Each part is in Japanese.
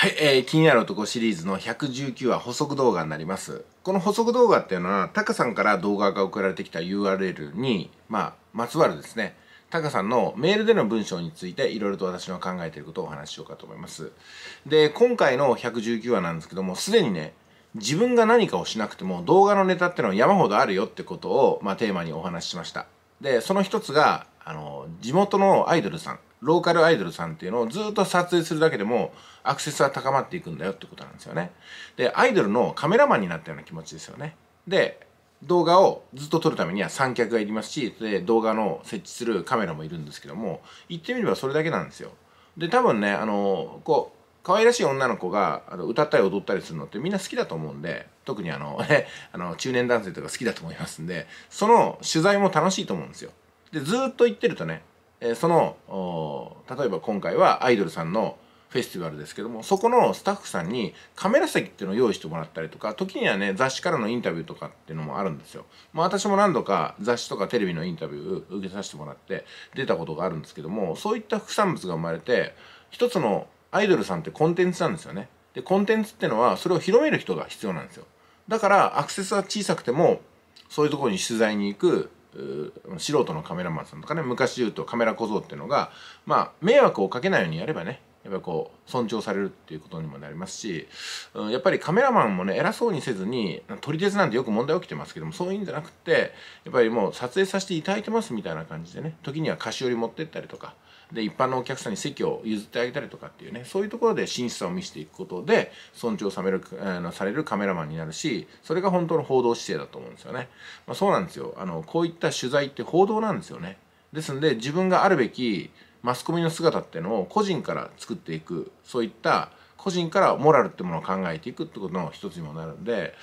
はい、えー、気になる男シリーズの119話補足動画になります。この補足動画っていうのは、タカさんから動画が送られてきた URL に、まあ、まつわるですね、タカさんのメールでの文章について、いろいろと私の考えていることをお話ししようかと思います。で、今回の119話なんですけども、すでにね、自分が何かをしなくても動画のネタってのは山ほどあるよってことを、まあ、テーマにお話ししました。で、その一つが、あの、地元のアイドルさん。ローカルアイドルさんっていうのをずっと撮影するだけでもアクセスは高まっていくんだよってことなんですよねでアイドルのカメラマンになったような気持ちですよねで動画をずっと撮るためには三脚がいりますしで動画の設置するカメラもいるんですけども言ってみればそれだけなんですよで多分ねあのこう可愛らしい女の子があの歌ったり踊ったりするのってみんな好きだと思うんで特にあの、ね、あの中年男性とか好きだと思いますんでその取材も楽しいと思うんですよでずっと行ってるとねえその例えば今回はアイドルさんのフェスティバルですけどもそこのスタッフさんにカメラ席っていうのを用意してもらったりとか時にはね雑誌からのインタビューとかっていうのもあるんですよ。まあ、私も何度か雑誌とかテレビのインタビュー受けさせてもらって出たことがあるんですけどもそういった副産物が生まれて一つのアイドルさんってコンテンツなんですよね。でコンテンツってのはそれを広める人が必要なんですよ。だからアクセスは小さくてもそういうところに取材に行く素人のカメラマンさんとかね昔言うとカメラ小僧っていうのがまあ迷惑をかけないようにやればねやっぱりこう尊重されるっていうことにもなりますし、うん、やっぱりカメラマンもね偉そうにせずに撮り鉄なんてよく問題起きてますけどもそういうんじゃなくてやっぱりもう撮影させていただいてますみたいな感じでね時には菓子折り持ってったりとかで一般のお客さんに席を譲ってあげたりとかっていうねそういうところで真摯さを見せていくことで尊重されるあのされるカメラマンになるしそれが本当の報道姿勢だと思うんですよね、まあ、そうなんですよあのこういった取材って報道なんですよねですんで自分があるべきマスコミの姿っていうのを個人から作っていくそういった個人からモラルってものを考えていくってことの一つにもなるんで、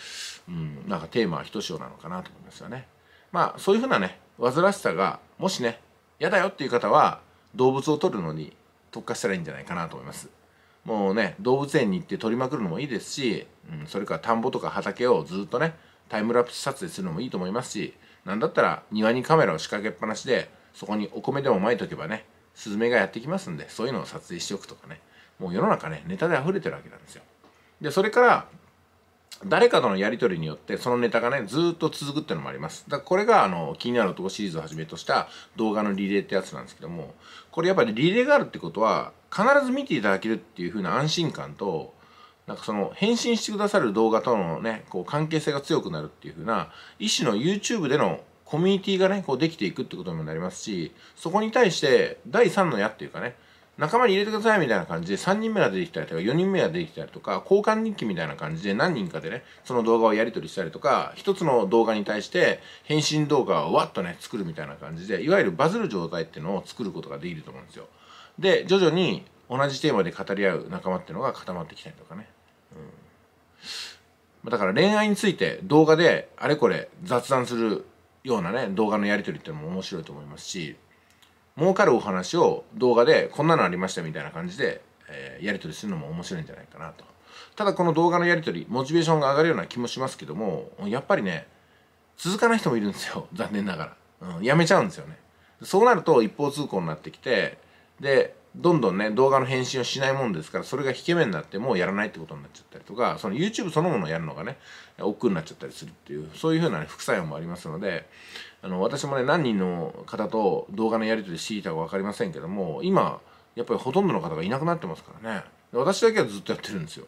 うん、なんかテーマはひとしおなのかなと思いますよね。まあそういうふうなね煩わしさがもしね嫌だよっていう方は動物を取るのに特化したらいいんじゃないかなと思います。もうね動物園に行って取りまくるのもいいですし、うん、それから田んぼとか畑をずっとねタイムラプス撮影するのもいいと思いますし何だったら庭にカメラを仕掛けっぱなしでそこにお米でもまいとけばねスズメがやってきますんでそういうのを撮影しておくとかねもう世の中ねネタで溢れてるわけなんですよ。でそれから誰かとのやり取りによってそのネタがねずっと続くってのもありますだからこれがあの気になる男シリーズをはじめとした動画のリレーってやつなんですけどもこれやっぱりリレーがあるってことは必ず見ていただけるっていう風な安心感となんかその返信してくださる動画とのねこう関係性が強くなるっていう風な一種の YouTube でのコミュニティがね、こうできていくってことにもなりますし、そこに対して第3の矢っていうかね、仲間に入れてくださいみたいな感じで3人目が出てきたりとか4人目が出てきたりとか交換日記みたいな感じで何人かでねその動画をやり取りしたりとか一つの動画に対して返信動画をわっとね作るみたいな感じでいわゆるバズる状態っていうのを作ることができると思うんですよで徐々に同じテーマで語り合う仲間っていうのが固まってきたりとかね、うん、だから恋愛について動画であれこれ雑談するようなね動画のやり取りっていうのも面白いと思いますし儲かるお話を動画でこんなのありましたみたいな感じで、えー、やり取りするのも面白いんじゃないかなとただこの動画のやり取りモチベーションが上がるような気もしますけどもやっぱりね続かない人もいるんですよ残念ながら、うん、やめちゃうんですよねそうなると一方通行になってきてでどんどんね動画の返信をしないもんですからそれが引け目になってもうやらないってことになっちゃったりとかその YouTube そのものをやるのがね億劫になっちゃったりするっていうそういうふうな、ね、副作用もありますのであの私もね何人の方と動画のやり取りしていたか分かりませんけども今やっぱりほとんどの方がいなくなってますからね私だけはずっとやってるんですよ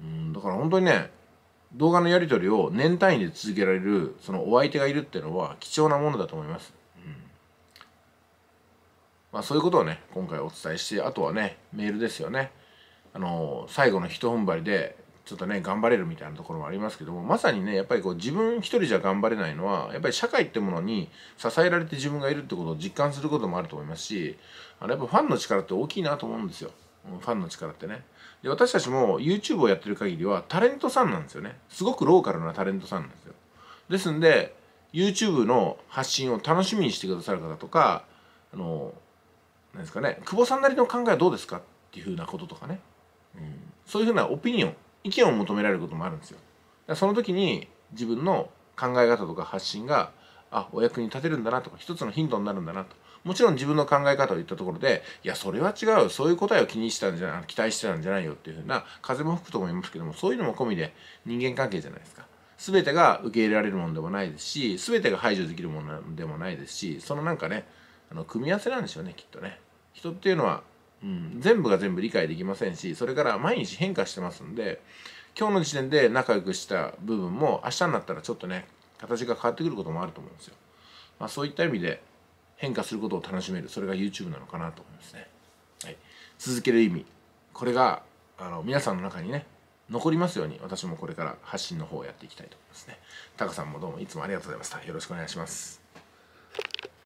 うんだから本当にね動画のやり取りを年単位で続けられるそのお相手がいるっていうのは貴重なものだと思いますまあ、そういうことをね今回お伝えしてあとはねメールですよねあの最後の一踏ん張りでちょっとね頑張れるみたいなところもありますけどもまさにねやっぱりこう自分一人じゃ頑張れないのはやっぱり社会ってものに支えられて自分がいるってことを実感することもあると思いますしあのやっぱファンの力って大きいなと思うんですよファンの力ってねで私たちも YouTube をやってる限りはタレントさんなんですよねすごくローカルなタレントさんなんですよですんで YouTube の発信を楽しみにしてくださる方とかあのなんですかね久保さんなりの考えはどうですかっていうふうなこととかね、うん、そういうふうなオピニオン意見を求められることもあるんですよ。その時に自分の考え方とか発信があお役に立てるんだなとか一つのヒントになるんだなともちろん自分の考え方を言ったところでいやそれは違うそういう答えを気にしたんじゃない期待してたんじゃないよっていうふうな風も吹くと思いますけどもそういうのも込みで人間関係じゃないですか全てが受け入れられるものでもないですし全てが排除できるものでもないですしそのなんかねあの組み合わせなんでしょうねきっとね人っていうのは、うん、全部が全部理解できませんしそれから毎日変化してますんで今日の時点で仲良くした部分も明日になったらちょっとね形が変わってくることもあると思うんですよ、まあ、そういった意味で変化することを楽しめるそれが YouTube なのかなと思いますね、はい、続ける意味これがあの皆さんの中にね残りますように私もこれから発信の方をやっていきたいと思いますねタカさんもどうもいつもありがとうございましたよろしくお願いします